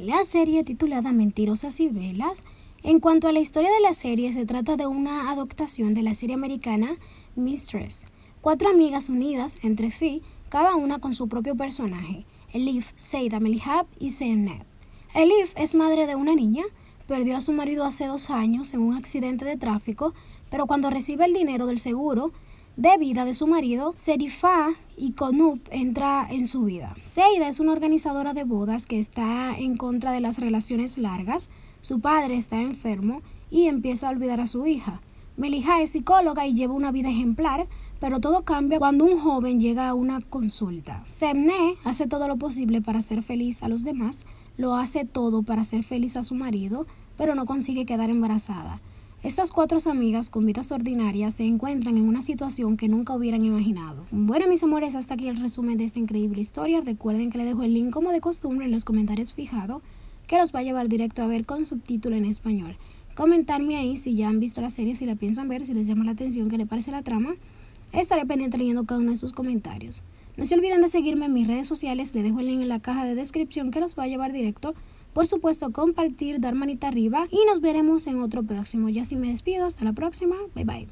la serie titulada Mentirosas y Velas. En cuanto a la historia de la serie, se trata de una adaptación de la serie americana Mistress. Cuatro amigas unidas entre sí, cada una con su propio personaje, Elif, Seida Melihab y Zeynep. Elif es madre de una niña, perdió a su marido hace dos años en un accidente de tráfico, pero cuando recibe el dinero del seguro, de vida de su marido, Serifá y Konup entra en su vida. Seida es una organizadora de bodas que está en contra de las relaciones largas, su padre está enfermo y empieza a olvidar a su hija. Melija es psicóloga y lleva una vida ejemplar, pero todo cambia cuando un joven llega a una consulta. Semne hace todo lo posible para ser feliz a los demás, lo hace todo para ser feliz a su marido, pero no consigue quedar embarazada. Estas cuatro amigas con vidas ordinarias se encuentran en una situación que nunca hubieran imaginado. Bueno, mis amores, hasta aquí el resumen de esta increíble historia. Recuerden que les dejo el link como de costumbre en los comentarios fijado, que los va a llevar directo a ver con subtítulo en español. Comentarme ahí si ya han visto la serie, si la piensan ver, si les llama la atención, qué les parece la trama. Estaré pendiente leyendo cada uno de sus comentarios. No se olviden de seguirme en mis redes sociales, les dejo el link en la caja de descripción que los va a llevar directo por supuesto compartir, dar manita arriba y nos veremos en otro próximo. ya sí me despido, hasta la próxima, bye bye.